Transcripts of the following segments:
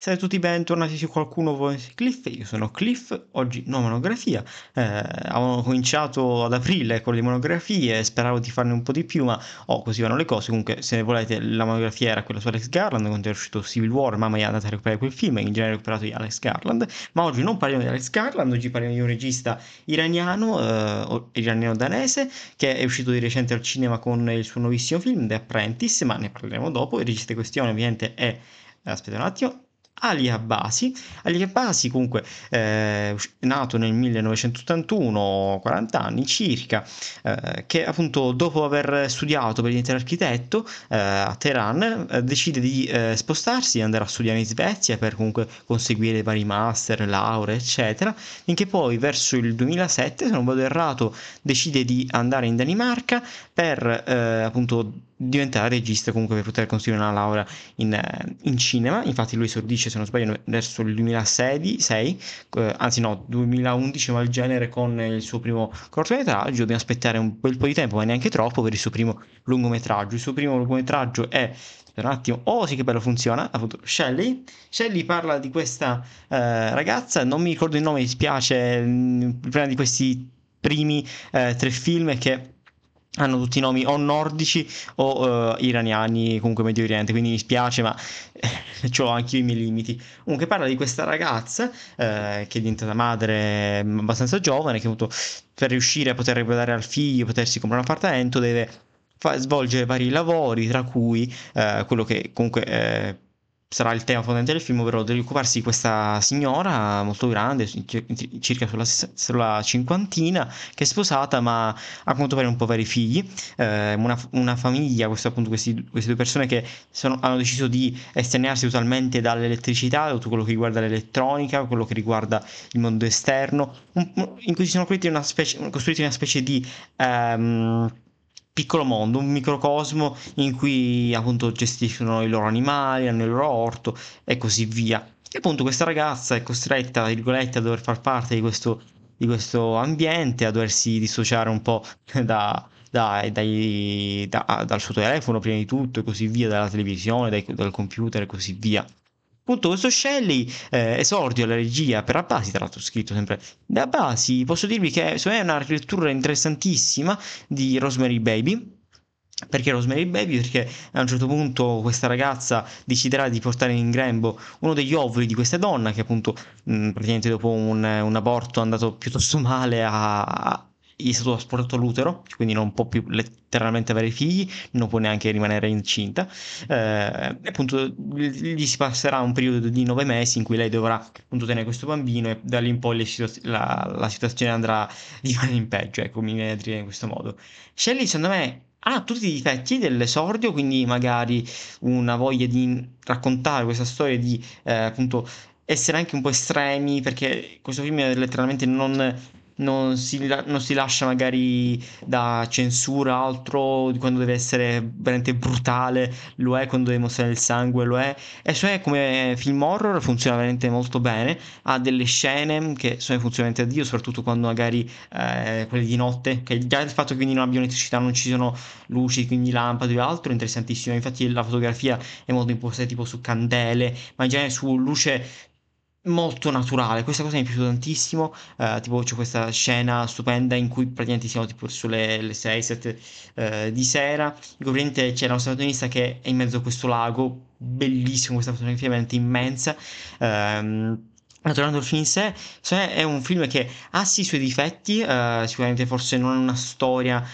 Salve a tutti, bentornati su qualcuno vuole Cliff, io sono Cliff, oggi no monografia, eh, avevamo cominciato ad aprile con le monografie, speravo di farne un po' di più ma oh, così vanno le cose, comunque se ne volete la monografia era quella su Alex Garland, quando è uscito Civil War mamma è andate a recuperare quel film, in genere ho recuperato di Alex Garland, ma oggi non parliamo di Alex Garland, oggi parliamo di un regista iraniano, eh, iraniano-danese, che è uscito di recente al cinema con il suo nuovissimo film The Apprentice, ma ne parleremo dopo, il regista in questione ovviamente è, aspetta un attimo, Ali Abbasi. Ali Abbasi comunque eh, nato nel 1981, 40 anni circa, eh, che appunto dopo aver studiato per diventare architetto eh, a Teheran eh, decide di eh, spostarsi e andare a studiare in Svezia per comunque conseguire vari master, lauree eccetera, finché poi verso il 2007 se non vado errato decide di andare in Danimarca per eh, appunto diventare regista comunque per poter conseguire una laurea in, eh, in cinema infatti lui esordisce se non sbaglio verso il 2006 eh, anzi no 2011 ma il genere con il suo primo cortometraggio dobbiamo aspettare un bel po' di tempo ma neanche troppo per il suo primo lungometraggio il suo primo lungometraggio è per un attimo oh sì che bello funziona appunto Shelley Shelley parla di questa eh, ragazza non mi ricordo il nome mi dispiace mm, prima di questi primi eh, tre film che hanno tutti i nomi o nordici o uh, iraniani, comunque Medio Oriente, quindi mi spiace, ma eh, ho anche io i miei limiti. Comunque parla di questa ragazza eh, che è diventata madre mm, abbastanza giovane, che per riuscire a poter guardare al figlio, potersi comprare un appartamento, deve fa- svolgere vari lavori, tra cui eh, quello che comunque eh, sarà il tema fondamentale del film, ovvero di occuparsi di questa signora molto grande, circa sulla, sulla, cinquantina, che è sposata ma a quanto pare un po' vari figli, eh, una, una, famiglia, questo, appunto, questi, queste due persone che sono, hanno deciso di esternearsi totalmente dall'elettricità, da tutto quello che riguarda l'elettronica, quello che riguarda il mondo esterno, un, in cui si sono costruiti una specie, costruiti una specie di... Um, piccolo mondo, un microcosmo in cui appunto gestiscono i loro animali, hanno il loro orto e così via. E appunto questa ragazza è costretta, tra virgolette, a dover far parte di questo, di questo ambiente, a doversi dissociare un po' da, da, dai, da, dal suo telefono prima di tutto e così via, dalla televisione, dai, dal computer e così via. Appunto, questo Shelley eh, esordio alla regia per Abbasi, tra l'altro scritto sempre da Abbasi, posso dirvi che secondo me è una lettura interessantissima di Rosemary Baby. Perché Rosemary Baby? Perché a un certo punto questa ragazza deciderà di portare in grembo uno degli ovuli di questa donna che appunto mh, praticamente dopo un, un aborto è andato piuttosto male a, gli è stato asportato l'utero, quindi non può più letteralmente avere figli, non può neanche rimanere incinta. Eh, appunto, gli si passerà un periodo di nove mesi in cui lei dovrà appunto tenere questo bambino e da lì in poi situaz- la, la, situazione andrà di male in peggio, ecco, mi viene a dire in questo modo. Shelley, secondo me, ha tutti i difetti dell'esordio, quindi magari una voglia di raccontare questa storia di eh, appunto essere anche un po' estremi perché questo film letteralmente non non si, non si lascia magari da censura altro quando deve essere veramente brutale, lo è quando deve mostrare il sangue, lo è. E cioè come film horror funziona veramente molto bene, ha delle scene che sono funzionalmente a Dio, soprattutto quando magari eh, quelle di notte, che già il fatto che quindi non abbiano elettricità, non ci sono luci, quindi lampade e altro, è interessantissimo. Infatti la fotografia è molto impostata tipo su candele, ma in genere su luce molto naturale. Questa cosa mi è piaciuta tantissimo. Uh, tipo, c'è questa scena stupenda in cui praticamente siamo tipo sulle 6-7 uh, eh, di sera. Praticamente c'è la nostra protagonista che è in mezzo a questo lago, bellissimo, questa fotografia veramente immensa. Um, Tornando al film in sé, cioè è un film che ha sì i suoi difetti, uh, sicuramente forse non è una storia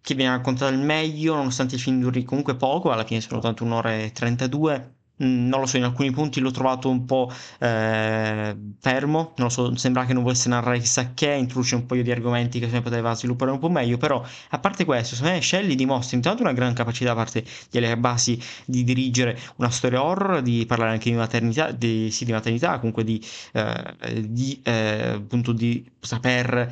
che viene raccontata al meglio, nonostante il film duri comunque poco, alla fine sono tanto un'ora e 32, Mm, non lo so, in alcuni punti l'ho trovato un po' eh, fermo, non lo so, sembra che non volesse narrare chissà che, introduce un paio di argomenti che se ne poteva sviluppare un po' meglio, però a parte questo, secondo me Shelley dimostra intanto una gran capacità da parte di Elia Basi di dirigere una storia horror, di parlare anche di maternità, di, sì, di maternità comunque di, eh, di, eh, appunto di saper,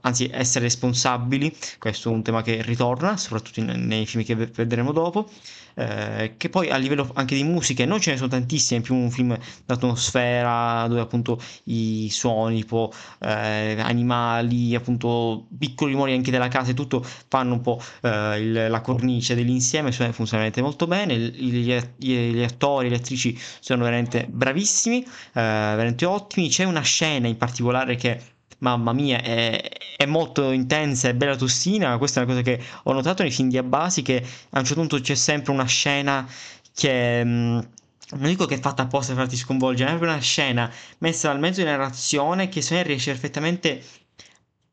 anzi essere responsabili, questo è un tema che ritorna, soprattutto in, nei film che vedremo dopo. Eh, che poi a livello anche di musiche non ce ne sono tantissime, è più un film d'atmosfera dove appunto i suoni, tipo eh, animali, appunto piccoli rumori anche della casa e tutto fanno un po' eh, il, la cornice dell'insieme, cioè funziona veramente molto bene, gli, gli, gli attori, le attrici sono veramente bravissimi, eh, veramente ottimi, c'è una scena in particolare che mamma mia, è, è molto intensa, e bella tossina. Questa è una cosa che ho notato nei film di Abbasi, che a un certo punto c'è sempre una scena che... Mh, mm, non dico che è fatta apposta per farti sconvolgere, è proprio una scena messa al mezzo di narrazione che se ne riesce perfettamente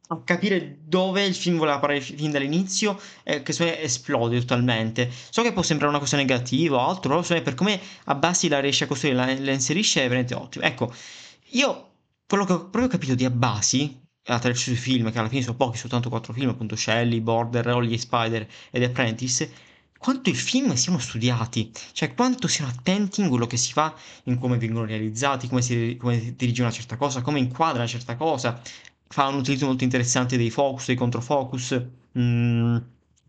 a capire dove il film voleva parlare fin dall'inizio, e che se ne esplode totalmente. So che può sembrare una cosa negativa o altro, però se per come Abbassi la riesce a costruire, la, la inserisce è veramente ottimo. Ecco, io quello che ho proprio capito di Abbasi, attraverso i suoi film, che alla fine sono pochi, soltanto quattro film, appunto Shelley, Border, Holly Spider e The Apprentice, quanto i film siano studiati, cioè quanto siano attenti in quello che si fa, in come vengono realizzati, come si, come si dirige una certa cosa, come inquadra una certa cosa. Fa un utilizzo molto interessante dei focus, dei controfocus, mh, mm,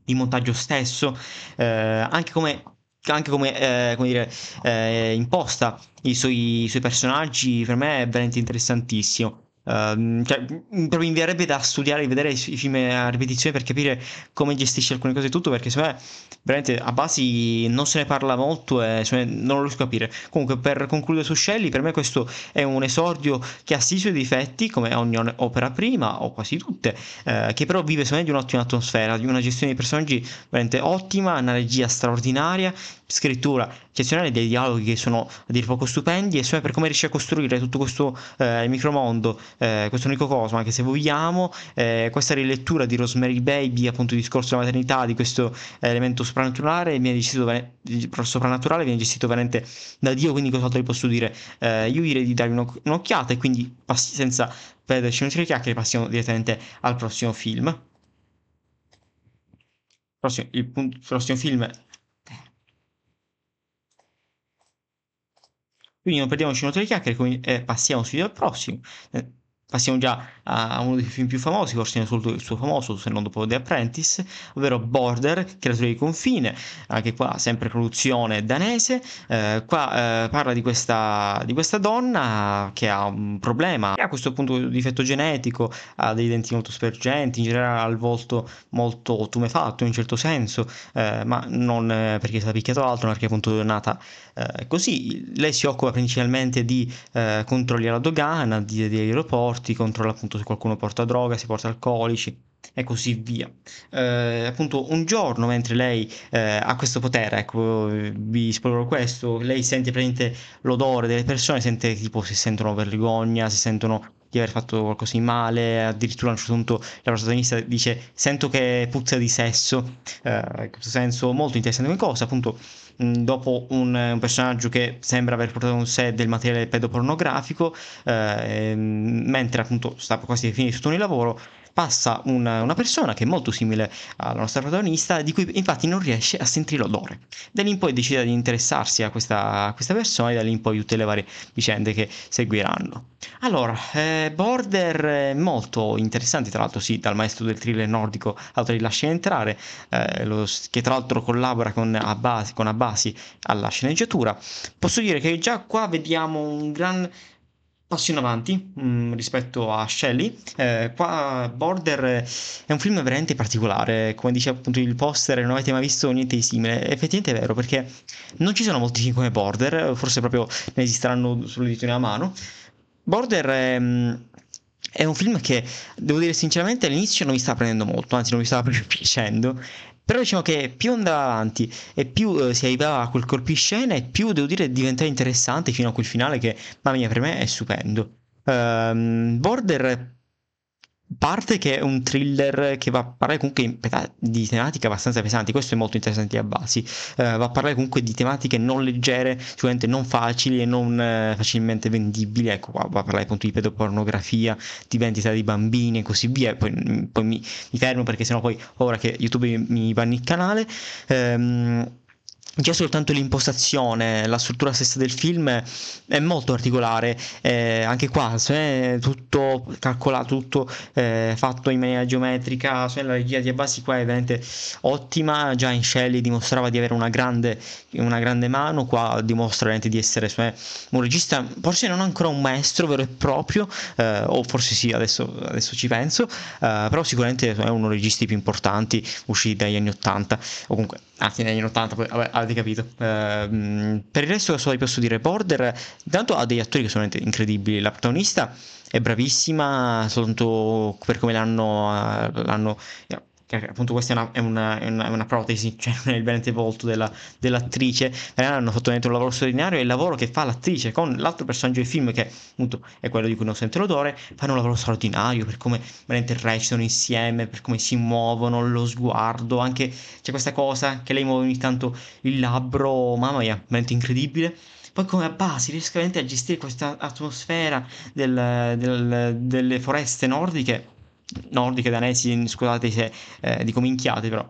di montaggio stesso, eh, anche come anche come, eh, come dire, eh, imposta i suoi, i suoi personaggi, per me è veramente interessantissimo. Uh, cioè, proprio invierebbe da studiare e vedere i, film a ripetizione per capire come gestisce alcune cose e tutto, perché secondo me veramente a basi non se ne parla molto e non lo riesco a capire. Comunque, per concludere su Shelley, per me questo è un esordio che ha sì i suoi difetti, come ogni opera prima, o quasi tutte, eh, che però vive secondo me di un'ottima atmosfera, di una gestione dei personaggi veramente ottima, una regia straordinaria, scrittura eccezionale, dei dialoghi che sono a dir poco stupendi e per come riesce a costruire tutto questo eh, micromondo, eh, questo microcosmo anche se vogliamo, eh, questa rilettura di Rosemary Baby, appunto il discorso della maternità, di questo eh, elemento soprannaturale viene gestito, soprannaturale viene gestito veramente da Dio, quindi cos'altro vi posso dire? Eh, io direi di darvi un'occhiata e quindi pass- senza perderci inutili chiacchiere passiamo direttamente al prossimo film. Prossimo, il, punt- prossimo film Quindi non perdiamoci un'altra chiacchiera eh, passiamo sui al prossimo. Eh, passiamo già a uno dei film più famosi, forse non solo il suo famoso, se non dopo The Apprentice, ovvero Border, Creatura di confine, anche qua sempre produzione danese. Eh, qua eh, parla di questa, di questa, donna che ha un problema, che ha questo appunto difetto genetico, ha dei denti molto spergenti, in generale ha il volto molto tumefatto in un certo senso, eh, ma non eh, perché è stata picchiata o altro, ma perché appunto è nata eh, così lei si occupa principalmente di eh, controlli alla dogana, di, di aeroporti, controlla appunto se qualcuno porta droga, se porta alcolici e così via. Eh, appunto, un giorno mentre lei eh, ha questo potere, ecco, vi spoilerò questo, lei sente praticamente l'odore delle persone, sente tipo se sentono vergogna, se sentono di aver fatto qualcosa di male, addirittura a un certo punto la protagonista dice sento che puzza di sesso, eh, in questo senso molto interessante come cosa, appunto Mm, dopo un, un, personaggio che sembra aver portato con sé del materiale pedopornografico, eh, mm, mentre appunto sta quasi finendo tutto il lavoro, passa una, una, persona che è molto simile alla nostra protagonista, di cui infatti non riesce a sentire l'odore. Da lì in poi decide di interessarsi a questa, a questa persona e da lì in poi tutte le varie vicende che seguiranno. Allora, eh, Border molto interessante, tra l'altro sì, dal maestro del thriller nordico Autori lascia entrare, eh, lo, che tra l'altro collabora con Abbasi, con Abbasi alla sceneggiatura. Posso dire che già qua vediamo un gran passo in avanti mh, mm, rispetto a Shelley. Eh, qua Border è un film veramente particolare, come dice appunto il poster, non avete mai visto niente di simile. Effettivamente è vero, perché non ci sono molti film come Border, forse proprio ne esisteranno solo dita di una mano. Border è, mm, è un film che, devo dire sinceramente, all'inizio non mi stava prendendo molto, anzi non mi stava proprio piacendo, però diciamo che più andava avanti e più eh, si arrivava a quel colpiscena e più devo dire diventava interessante fino a quel finale che, mamma mia, per me è stupendo. Um, Border parte che è un thriller che va a parlare comunque peta- di tematiche abbastanza pesanti, questo è molto interessante a basi, uh, va a parlare comunque di tematiche non leggere, sicuramente non facili e non uh, facilmente vendibili, ecco qua va, a parlare appunto di pedopornografia, di vendita di bambini e così via, poi, mm, poi mi, mi, fermo perché sennò poi ora che YouTube mi banni il canale... Um, Già soltanto l'impostazione, la struttura stessa del film è molto particolare, eh, anche qua è tutto calcolato, tutto eh, fatto in maniera geometrica, se la regia di Abbasi qua è veramente ottima, già in Shelley dimostrava di avere una grande, una grande mano, qua dimostra veramente di essere se, un regista, forse non ancora un maestro vero e proprio, eh, o forse sì, adesso, adesso ci penso, eh, però sicuramente è uno dei registi più importanti usciti dagli anni 80, o comunque, anzi negli anni 80, poi vabbè, avete capito. Uh, per il resto cosa vi posso dire? Border intanto ha degli attori che sono incredibili, la protagonista è bravissima soltanto per come l'hanno, eh, l'hanno che appunto questa è una, è una, è una, è una protesi, cioè non è il benevolto della, dell'attrice, Mariana hanno fatto dentro un lavoro straordinario e il lavoro che fa l'attrice con l'altro personaggio del film, che appunto è quello di cui non sente l'odore, fanno un lavoro straordinario per come veramente recitano insieme, per come si muovono, lo sguardo, anche c'è questa cosa che lei muove ogni tanto il labbro, mamma mia, veramente incredibile poi come a base riesco veramente a gestire questa atmosfera del, del, delle foreste nordiche nordiche, danesi, scusate se eh, dico minchiate, però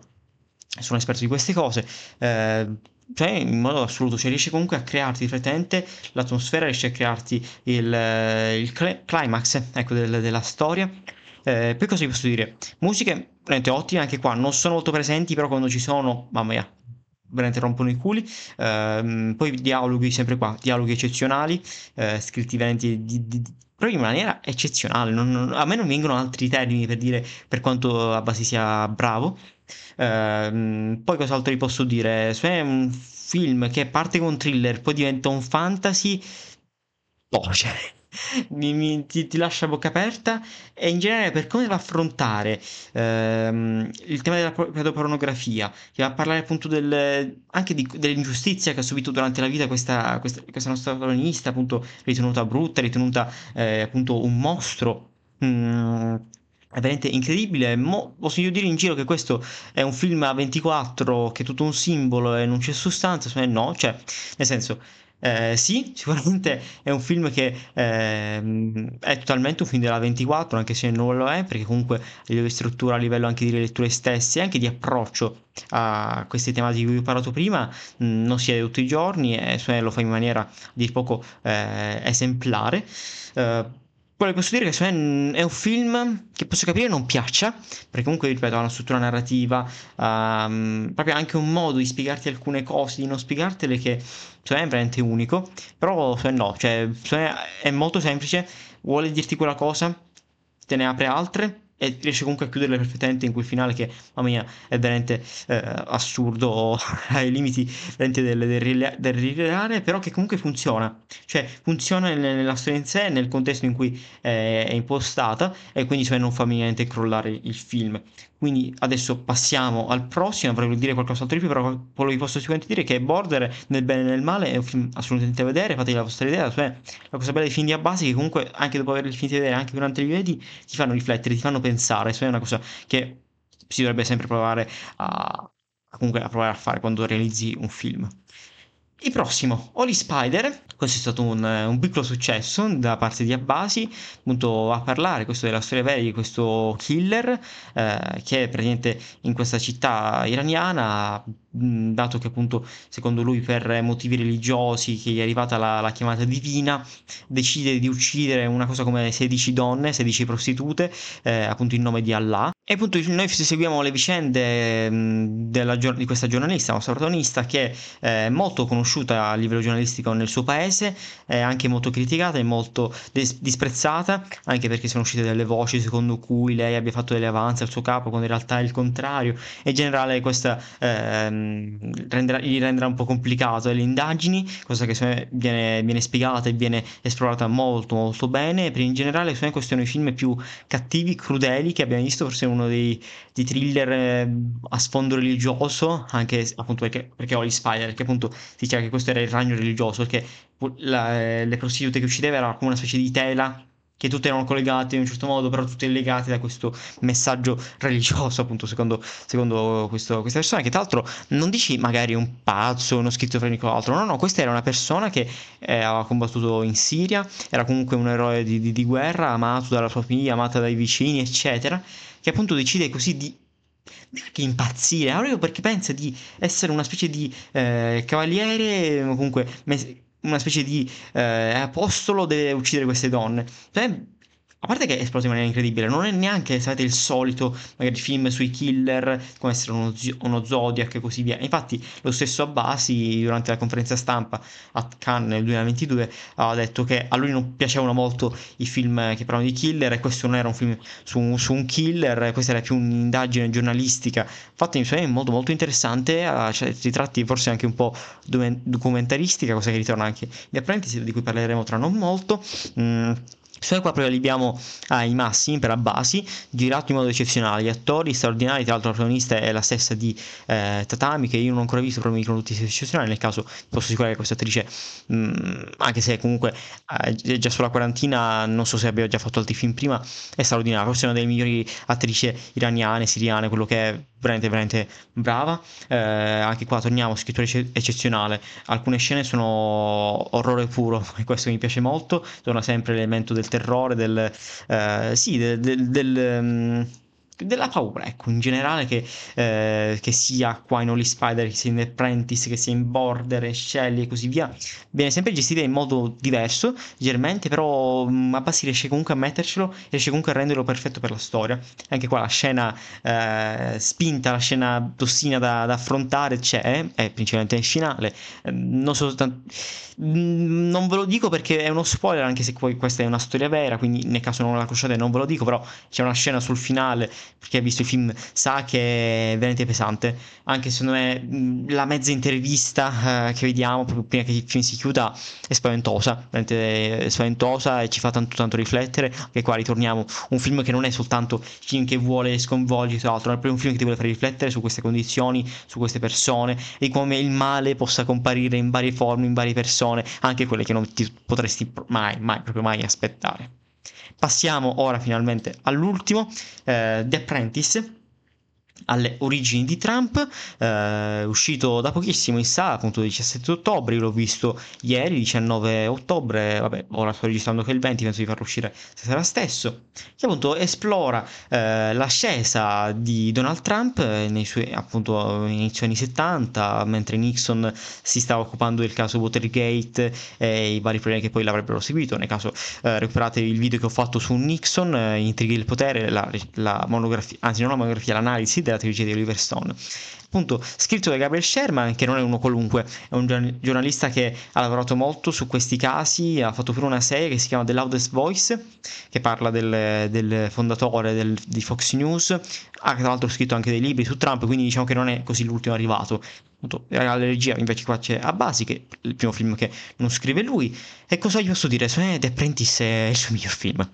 sono esperto di queste cose. Eh, cioè in modo assoluto, cioè riesce comunque a crearti riflettente l'atmosfera, riesce a crearti il, eh, il climax ecco, del, della storia. Eh, poi cosa vi posso dire? Musiche veramente ottime anche qua, non sono molto presenti, però quando ci sono, mamma mia, veramente rompono i culi. Eh, poi dialoghi sempre qua, dialoghi eccezionali, eh, scritti veramente di, di proprio in maniera eccezionale. Non, a me non vengono altri termini per dire per quanto Abbasi sia bravo. Uh, poi cos'altro vi posso dire? Se è un film che parte con thriller, poi diventa un fantasy. Poi oh, c'è. Cioè, mi, mi, ti, ti, lascia bocca aperta e in generale per come va a affrontare ehm, il tema della pedopornografia, che va a parlare appunto del, anche di, dell'ingiustizia che ha subito durante la vita questa, questa, questa nostra protagonista, appunto ritenuta brutta, ritenuta eh, appunto un mostro. Mm è veramente incredibile. Mo, ho sentito dire in giro che questo è un film a 24 che è tutto un simbolo e non c'è sostanza. Secondo no, cioè, nel senso, eh, sì, sicuramente è un film che eh, è totalmente un film della 24, anche se non lo è, perché comunque a livello di struttura, a livello anche di letture stesse, anche di approccio a queste tematiche di cui ho parlato prima, mh, mm, non si è tutti i giorni eh, e lo fa in maniera di poco eh, esemplare. Eh, poi posso dire che secondo me è un film che posso capire non piaccia, perché comunque, ripeto, ha una struttura narrativa, um, proprio anche un modo di spiegarti alcune cose, di non spiegartele, che secondo me è veramente unico. Però secondo no, cioè, è molto semplice, vuole dirti quella cosa, te ne apre altre, e riesce comunque a chiuderle perfettamente in quel finale che, mamma mia, è veramente eh, assurdo ai limiti del, del, del rilevare, però che comunque funziona, cioè funziona nella storia in sé, nel contesto in cui eh, è impostata e quindi cioè, non fa minimamente crollare il film. Quindi adesso passiamo al prossimo, avrei voluto dire qualcos'altro di più, però quello vi posso sicuramente dire che Border, nel bene e nel male, è un film assolutamente da vedere, fatevi la vostra idea. Cioè, la cosa bella dei film di Abbasi è che comunque, anche dopo averli finiti di vedere, anche durante gli vedi, ti fanno riflettere, ti fanno pensare. Cioè, è una cosa che si dovrebbe sempre provare a, comunque, a provare a fare quando realizzi un film. Il prossimo, Holy Spider, questo è stato un, un piccolo successo da parte di Abbasi, appunto a parlare questo della storia vera di questo killer eh, che è presente in questa città iraniana dato che appunto secondo lui per motivi religiosi che gli è arrivata la, la, chiamata divina decide di uccidere una cosa come 16 donne 16 prostitute eh, appunto in nome di Allah e appunto noi seguiamo le vicende della, di questa giornalista nostra protagonista che è eh, molto conosciuta a livello giornalistico nel suo paese paese, è anche molto criticata e molto des- disprezzata, anche perché sono uscite delle voci secondo cui lei abbia fatto delle avanze al suo capo, quando in realtà è il contrario. E in generale questa ehm, renderà, gli renderà un po' complicato le indagini, cosa che viene, viene, spiegata e viene esplorata molto molto bene. Per in generale secondo me questo è uno dei film più cattivi, crudeli che abbiamo visto, forse uno dei, dei thriller eh, a sfondo religioso, anche appunto perché, perché ho gli Spider, perché appunto si diceva che questo era il ragno religioso, perché la, eh, le prostitute che uscivano erano come una specie di tela che tutte erano collegate in un certo modo, però tutte legate da questo messaggio religioso, appunto, secondo, secondo questo, questa persona, che tra l'altro non dici magari un pazzo, uno schizofrenico o altro, no, no, questa era una persona che eh, aveva combattuto in Siria, era comunque un eroe di, di, di guerra, amato dalla sua famiglia, amata dai vicini, eccetera, che appunto decide così di che impazzire, proprio perché pensa di essere una specie di eh, cavaliere, comunque mes- una specie di eh, apostolo deve uccidere queste donne. Cioè, a parte che è esplode in maniera incredibile, non è neanche, sapete, il solito magari film sui killer, come essere uno, uno Zodiac e così via. Infatti lo stesso Abbasi durante la conferenza stampa a Cannes nel 2022 ha detto che a lui non piacevano molto i film che parlano di killer e questo non era un film su, su un killer, questa era più un'indagine giornalistica fatta in, in modo molto interessante, a certi tratti forse anche un po' documentaristica, cosa che ritorna anche in Apprentice, di cui parleremo tra non molto. Mm Solo qua li abbiamo ai ah, massimi per Abbasi, girato in modo eccezionale, gli attori straordinari, tra l'altro la protagonista è la stessa di eh, Tatami, che io non ho ancora visto, però mi dicono tutti eccezionali, nel caso posso assicurare che questa attrice, mh, mm, anche se comunque eh, è già sulla quarantina, non so se abbia già fatto altri film prima, è straordinaria, forse è una delle migliori attrici iraniane, siriane, quello che è, veramente, veramente brava. Eh, anche qua torniamo, scrittore eccezionale. Alcune scene sono orrore puro e questo mi piace molto. Torna sempre l'elemento del terrore, del... Eh, sì, del... del, del um della paura, ecco, in generale che, eh, che sia qua in Holy Spider, che sia in Apprentice, che sia in Border, in Shelley e così via, viene sempre gestita in modo diverso, leggermente, però mm, si riesce comunque a mettercelo e riesce comunque a renderlo perfetto per la storia. Anche qua la scena eh, spinta, la scena tossina da, da affrontare c'è, eh, è principalmente in finale, ehm, non soltanto... Mm, non ve lo dico perché è uno spoiler, anche se poi questa è una storia vera, quindi nel caso non la conosciate non ve lo dico, però c'è una scena sul finale perché ha visto i film sa che è veramente pesante. Anche secondo me mm, la mezza intervista eh, che vediamo proprio prima che il film si chiuda è spaventosa, veramente è spaventosa e ci fa tanto tanto riflettere. Anche qua ritorniamo, un film che non è soltanto il film che vuole sconvolgere, tra l'altro ma è proprio un film che ti vuole far riflettere su queste condizioni, su queste persone e come il male possa comparire in varie forme, in varie persone, anche quelle che non ti potresti mai, mai, proprio mai aspettare. Passiamo ora finalmente all'ultimo, eh, The Apprentice alle origini di Trump, eh, uscito da pochissimo in sala, appunto il 17 ottobre, l'ho visto ieri, 19 ottobre, vabbè, ora sto registrando che il 20, penso di farlo uscire stasera stesso, che appunto esplora eh, l'ascesa di Donald Trump eh, nei suoi, appunto, inizio anni 70, mentre Nixon si stava occupando del caso Watergate eh, e i vari problemi che poi l'avrebbero seguito, nel caso eh, recuperate il video che ho fatto su Nixon, eh, Intrighi del potere, la, la monografia, anzi non la monografia, l'analisi della trilogia di Oliver Stone. Appunto, scritto da Gabriel Sherman, che non è uno qualunque, è un giornalista che ha lavorato molto su questi casi, ha fatto pure una serie che si chiama The Loudest Voice, che parla del, del fondatore del, di Fox News, ha tra l'altro scritto anche dei libri su Trump, quindi diciamo che non è così l'ultimo arrivato. Appunto, la regia invece qua c'è Abbasi, che è il primo film che non scrive lui. E cosa gli posso dire? Sono The Apprentice è il suo miglior film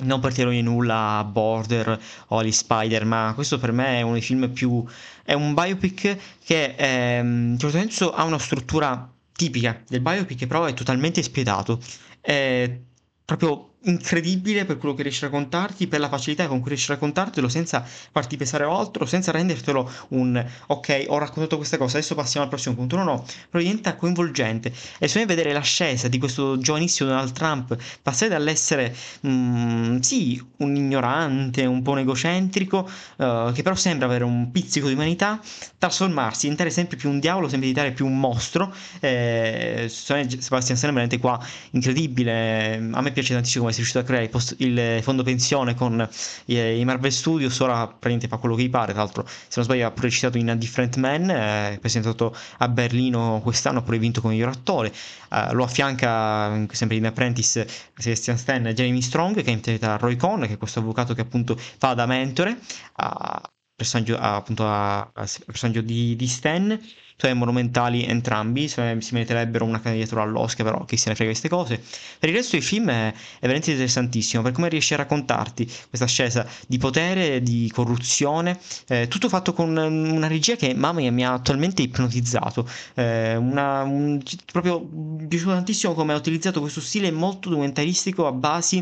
non per tirare nulla a Border o agli Spider, ma questo per me è uno dei film più... è un biopic che è, ehm, in certo senso ha una struttura tipica del biopic, però è totalmente spietato. È proprio incredibile per quello che riesce a raccontarti, per la facilità con cui riesce a raccontartelo senza farti pesare altro, senza rendertelo un ok, ho raccontato questa cosa, adesso passiamo al prossimo punto. No, no, però diventa coinvolgente. E secondo me vedere l'ascesa di questo giovanissimo Donald Trump passare dall'essere mh, mm, sì, un ignorante, un po' un egocentrico, uh, eh, che però sembra avere un pizzico di umanità, trasformarsi, diventare sempre più un diavolo, sempre diventare più un mostro. Eh, Sebastian Stan è veramente qua incredibile. A me piace tantissimo come si è riuscito a creare il, post- il fondo pensione con eh, i Marvel Studios, ora praticamente fa quello che gli pare, tra l'altro se non sbaglio ha pure recitato in A Different Man, eh, presentato a Berlino quest'anno, ha pure vinto come miglior attore, eh, lo affianca mm, sempre in Apprentice Sebastian Stan e Jeremy Strong che interpreta Roy Conn, che è questo avvocato che appunto fa da mentore a personaggio, a, appunto a, a personaggio di, di Stan cioè monumentali entrambi, si meriterebbero una candidatura all'Oscar, però chi se ne frega queste cose. Per il resto il film è, è veramente interessantissimo, per come riesce a raccontarti questa ascesa di potere, di corruzione, eh, tutto fatto con mm, una regia che mamma mia mi ha attualmente ipnotizzato, eh, una, un, proprio mm, piaciuto tantissimo come ha utilizzato questo stile molto documentaristico a basi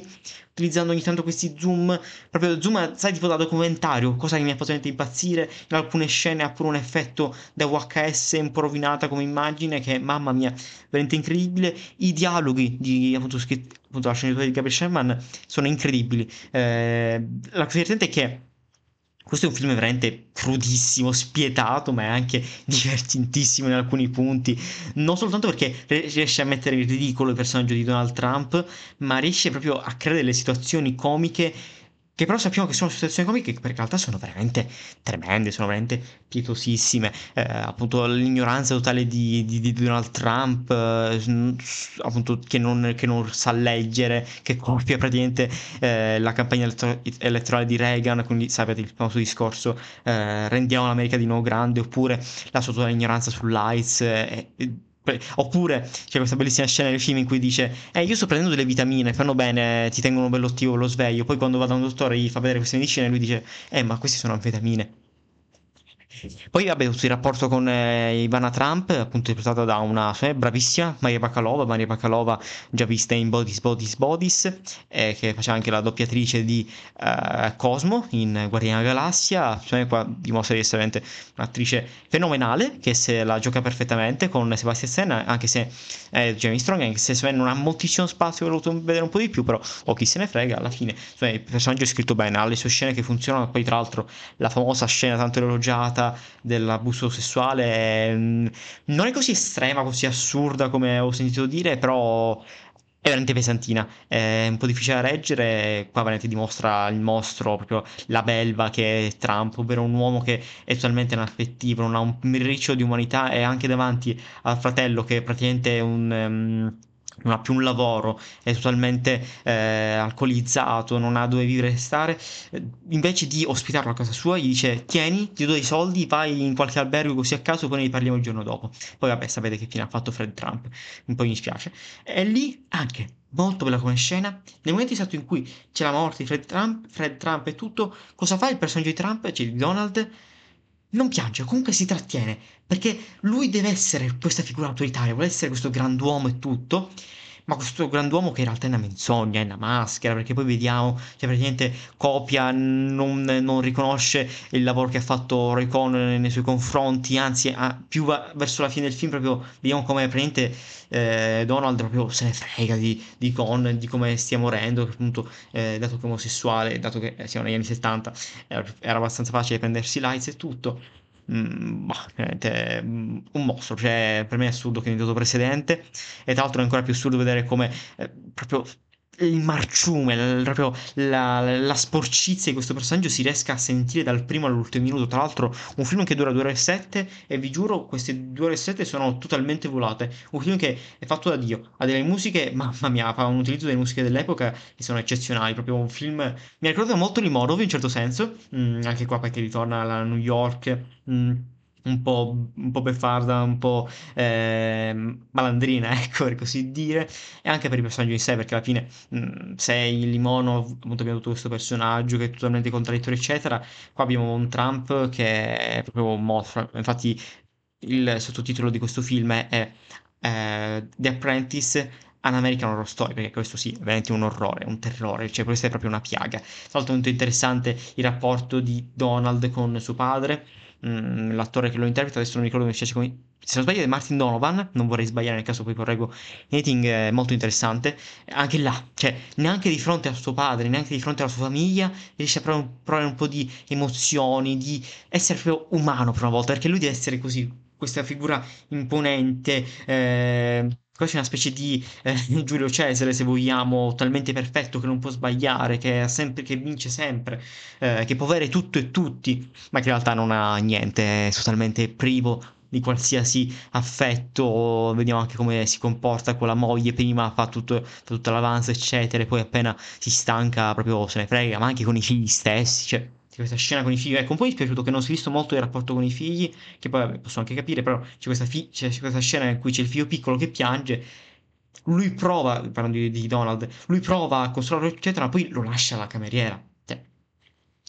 utilizzando ogni tanto questi zoom, proprio zoom, sai, tipo da documentario, cosa che mi ha fatto impazzire, in alcune scene ha pure un effetto da VHS un po' rovinata come immagine, che mamma mia, veramente incredibile, i dialoghi di appunto, scritt- appunto la sceneggiatura di Gabriel Sherman sono incredibili, eh, la cosa divertente è che questo è un film veramente crudissimo, spietato, ma è anche divertentissimo in alcuni punti. Non soltanto perché riesce a mettere in ridicolo il personaggio di Donald Trump, ma riesce proprio a creare delle situazioni comiche che però sappiamo che sono situazioni comiche che per realtà sono veramente tremende, sono veramente pietosissime, eh, appunto l'ignoranza totale di, di, di Donald Trump, eh, appunto che non, che non, sa leggere, che copia praticamente eh, la campagna elettro- elettorale di Reagan, quindi sapete il famoso discorso eh, rendiamo l'America di nuovo grande, oppure la sua totale ignoranza sull'AIDS eh, Oppure c'è questa bellissima scena nel film in cui dice: Eh, io sto prendendo delle vitamine, fanno bene, ti tengono bello attivo lo sveglio. Poi quando vado da un dottore e gli fa vedere queste medicine, lui dice: Eh, ma queste sono anfetamine. Poi vabbè, tutto il rapporto con eh, Ivana Trump, appunto interpretata da una cioè, bravissima Maria Bakalova, Maria Bakalova già vista in Bodies Bodies Bodies, eh, che faceva anche la doppiatrice di eh, Cosmo in Guardiana Galassia, cioè, qua dimostra di essere veramente un'attrice fenomenale che se la gioca perfettamente con Sebastian Stan, anche se eh, Jamie Strong, anche se Sven non ha moltissimo spazio, ho voluto vedere un po' di più, però o chi se ne frega, alla fine cioè, il personaggio è scritto bene, ha le sue scene che funzionano, poi tra l'altro la famosa scena tanto elogiata dell'abuso sessuale ehm, non è così estrema, così assurda come ho sentito dire, però è veramente pesantina, è un po' difficile da reggere, qua veramente dimostra il mostro, proprio la belva che è Trump, ovvero un uomo che è totalmente inaffettivo, non ha un riccio di umanità e anche davanti al fratello che è praticamente un... Um, non ha più un lavoro, è totalmente eh, alcolizzato, non ha dove vivere e stare, eh, invece di ospitarlo a casa sua gli dice tieni, ti do i soldi, vai in qualche albergo così a caso, poi ne parliamo il giorno dopo. Poi vabbè sapete che fine ha fatto Fred Trump, un po' mi spiace. E lì anche, molto bella come scena, nel momento esatto in cui c'è la morte di Fred Trump, Fred Trump e tutto, cosa fa il personaggio di Trump, cioè di Donald? non piange, comunque si trattiene, perché lui deve essere questa figura autoritaria, vuole essere questo grand'uomo e tutto, ma questo grand'uomo che in realtà è una menzogna, è una maschera, perché poi vediamo che praticamente copia, non, non riconosce il lavoro che ha fatto Recon nei suoi confronti, anzi a, più va, verso la fine del film proprio vediamo come praticamente eh, Donald proprio se ne frega di, di Con, di come stia morendo, che appunto eh, dato che è omosessuale, dato che eh, siamo negli anni 70, era, era abbastanza facile prendersi lights e tutto mh, mm, boh, veramente mm, un mostro, cioè per me è assurdo che è diventato presidente e tra l'altro è ancora più assurdo vedere come eh, proprio il marciume, proprio la, la, sporcizia di questo personaggio si riesca a sentire dal primo all'ultimo minuto. Tra l'altro, un film che dura 2 ore e 7 e vi giuro, queste 2 ore e 7 sono totalmente volate. Un film che è fatto da Dio, ha delle musiche, mamma mia, fa un utilizzo delle musiche dell'epoca che sono eccezionali. Proprio un film mi ricorda molto Limorov in certo senso, mm, anche qua perché ritorna a New York. Mm un po', un po beffarda, un po' eh, malandrina, ecco, per così dire, e anche per il personaggio in sé, perché alla fine mh, mhmm, sei Limono, appunto abbiamo avuto questo personaggio che è totalmente contraddittorio, eccetera, qua abbiamo un Trump che è proprio un mostro, infatti il sottotitolo di questo film è eh, The Apprentice An American Horror Story, perché questo sì, è veramente un orrore, un terrore, cioè questa è proprio una piaga. Tra l'altro è molto interessante il rapporto di Donald con suo padre, Mm, l'attore che lo interpreta, adesso non mi ricordo come si chiama, se non sbaglio è Martin Donovan, non vorrei sbagliare nel caso poi correggo, Anything è molto interessante, anche là, cioè neanche di fronte a suo padre, neanche di fronte alla sua famiglia, riesce a provare un, provare un po' di emozioni, di essere proprio umano per una volta, perché lui deve essere così, questa figura imponente, eh Qua c'è una specie di eh, Giulio Cesare, se vogliamo, talmente perfetto che non può sbagliare, che, sempre, che vince sempre, eh, che può avere tutto e tutti, ma che in realtà non ha niente, è totalmente privo di qualsiasi affetto. Vediamo anche come si comporta con la moglie, prima fa, tutto, fa tutta l'avanza, eccetera, e poi appena si stanca proprio se ne frega, ma anche con i figli stessi, cioè c'è questa scena con i figli. Ecco, un po' mi è piaciuto che non si è visto molto il rapporto con i figli, che poi vabbè, posso anche capire, però c'è questa, fi- c'è questa, scena in cui c'è il figlio piccolo che piange. Lui prova, parlando di, di Donald, lui prova a consolarlo, eccetera, ma poi lo lascia alla cameriera. Cioè,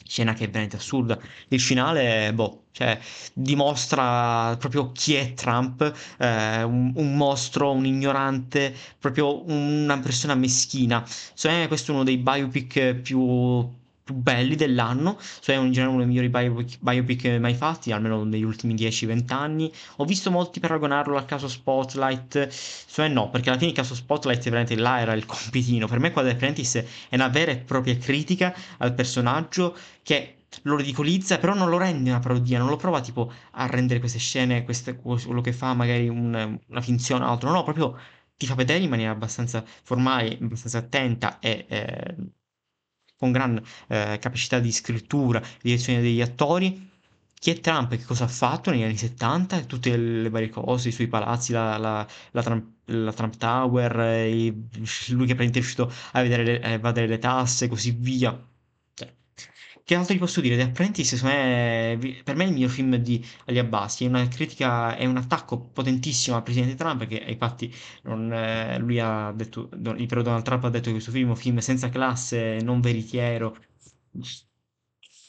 scena che è veramente assurda. Il finale, boh, cioè, dimostra proprio chi è Trump, eh, un, un, mostro, un ignorante, proprio una persona meschina. Secondo me questo è uno dei biopic più più belli dell'anno, cioè in generale uno dei migliori biopic, biopic mai fatti, almeno negli ultimi 10-20 anni. Ho visto molti paragonarlo al caso Spotlight, cioè no, perché alla fine il caso Spotlight veramente là era il compitino. Per me Quad Apprentice è una vera e propria critica al personaggio che lo ridicolizza, però non lo rende una parodia, non lo prova tipo a rendere queste scene, queste, quello che fa magari un, una finzione o altro, no, proprio ti fa vedere in maniera abbastanza formale, abbastanza attenta e eh, con gran eh, capacità di scrittura, direzione degli attori. Chi è Trump? Che cosa ha fatto negli anni 70? Tutte le varie cose, i suoi palazzi, la, la, la, Trump, la Trump, Tower, eh, lui che è riuscito a, vedere le, a evadere le tasse e così via che altro ti posso dire? The Apprentice me, per me è il mio film di Ali Abbasi, è una critica, è un attacco potentissimo al presidente Trump che eh, infatti non, eh, lui ha detto, Donald Trump ha detto che questo film è un film senza classe, non veritiero,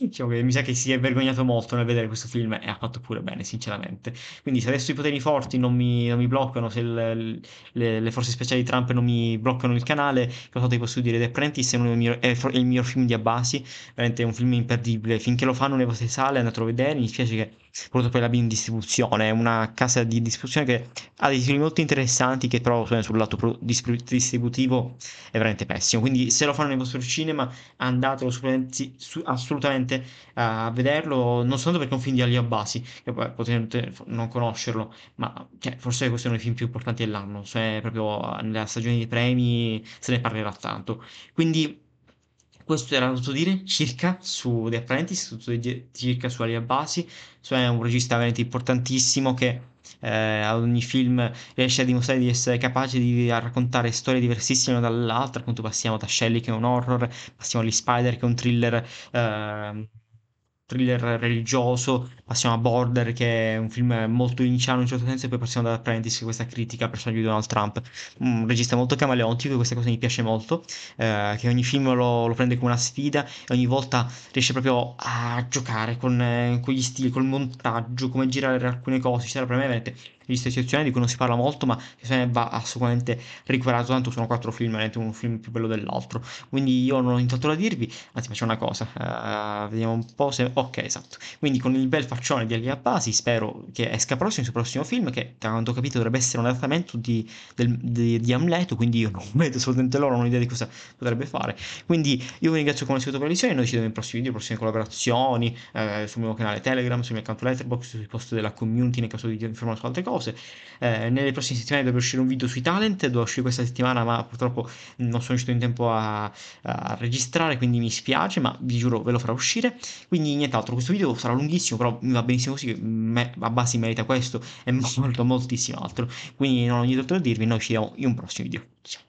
Diciamo che mi sa che si è vergognato molto nel vedere questo film e ha fatto pure bene, sinceramente. Quindi se adesso i poteri forti non mi, non mi bloccano, se il, le, le, forze speciali di Trump non mi bloccano il canale, cosa ti posso dire? The Apprentice è, mio, è, è il mio film di Abbasi, veramente è un film imperdibile. Finché lo fanno nelle vostre sale andate a vedere. mi dispiace che soprattutto per la BIM distribuzione, una casa di distribuzione che ha dei film molto interessanti che però sul lato distributivo è veramente pessimo, quindi se lo fanno nel vostro cinema andatelo assolutamente eh, a vederlo, non soltanto perché è un film di Alia Abbasi, che poi potete non conoscerlo, ma cioè, forse questo è uno dei film più importanti dell'anno, cioè proprio nella stagione dei premi se ne parlerà tanto. Quindi questo era tutto dire circa su The Apprentice, tutto di, circa su Aria Basi. Cioè è un regista veramente importantissimo che eh, ad ogni film riesce a dimostrare di essere capace di raccontare storie diversissime dall'altra. Appunto, passiamo da Shelley che è un horror, passiamo agli Spider che è un thriller. Eh, thriller religioso, passiamo a Border che è un film molto linciano in un certo senso e poi passiamo ad Apprentice, questa critica al personaggio di Donald Trump, un regista molto camaleontico e questa cosa mi piace molto, eh, che ogni film lo, lo, prende come una sfida e ogni volta riesce proprio a giocare con, eh, con gli stili, col montaggio, come girare alcune cose, c'era per me probabilmente lista eccezionale di cui non si parla molto, ma se ne va assolutamente recuperato, tanto sono quattro film, niente un film più bello dell'altro. Quindi io non ho nient'altro da dirvi, anzi faccio una cosa, uh, vediamo un po' se Ok, esatto. Quindi con il bel faccione di Ali Abbasi spero che esca prossimo il suo prossimo film, che tanto ho capito dovrebbe essere un adattamento di, del, di, di Amleto, quindi io non vedo solamente loro, non ho un'idea di cosa potrebbe fare. Quindi io vi ringrazio con la per la visione, noi ci vediamo nei prossimi video, prossime collaborazioni, eh, sul mio canale Telegram, sul mio account Letterboxd, sui post della community nel caso di informarvi su altre cose. Eh, nelle prossime settimane dovrebbe uscire un video sui talent, doveva uscire questa settimana ma purtroppo non sono riuscito in tempo a, a registrare, quindi mi spiace, ma vi giuro ve lo farò uscire. Quindi niente nient'altro. Questo video sarà lunghissimo, però mi va benissimo così, me, a base merita questo e molto moltissimo altro. Quindi non ho nient'altro da dirvi, noi ci vediamo in un prossimo video. Ciao.